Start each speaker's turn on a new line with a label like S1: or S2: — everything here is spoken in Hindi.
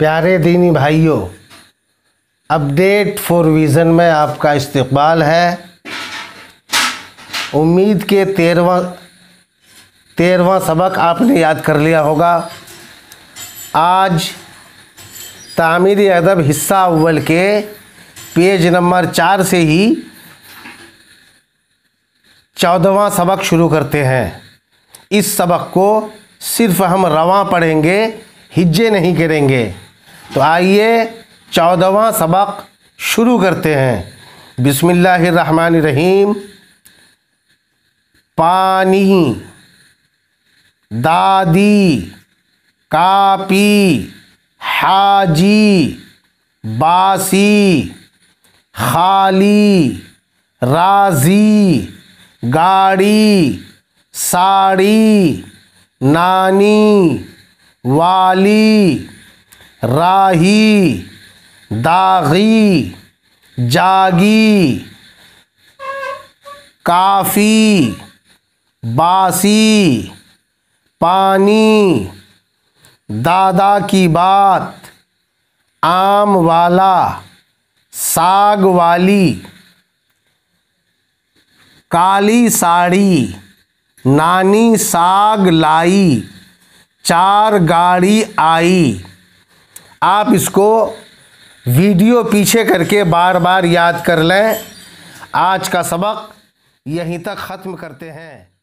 S1: प्यारे दीनी भाइयों अपडेट फॉर विज़न में आपका इस्तबाल है उम्मीद के तेरवा तेरवा सबक आपने याद कर लिया होगा आज तामीर अदब हिस्सा अव्वल के पेज नंबर चार से ही चौदहवा सबक शुरू करते हैं इस सबक को सिर्फ हम रवा पढ़ेंगे हिज्जे नहीं करेंगे तो आइए चौदवा सबक शुरू करते हैं बिसमीम पानी दादी कापी हाजी बासी खाली राजी गाड़ी साड़ी नानी वाली राही दागी जागी काफ़ी बासी पानी दादा की बात आम वाला साग वाली काली साड़ी नानी साग लाई चार गाड़ी आई आप इसको वीडियो पीछे करके बार बार याद कर लें आज का सबक यहीं तक ख़त्म करते हैं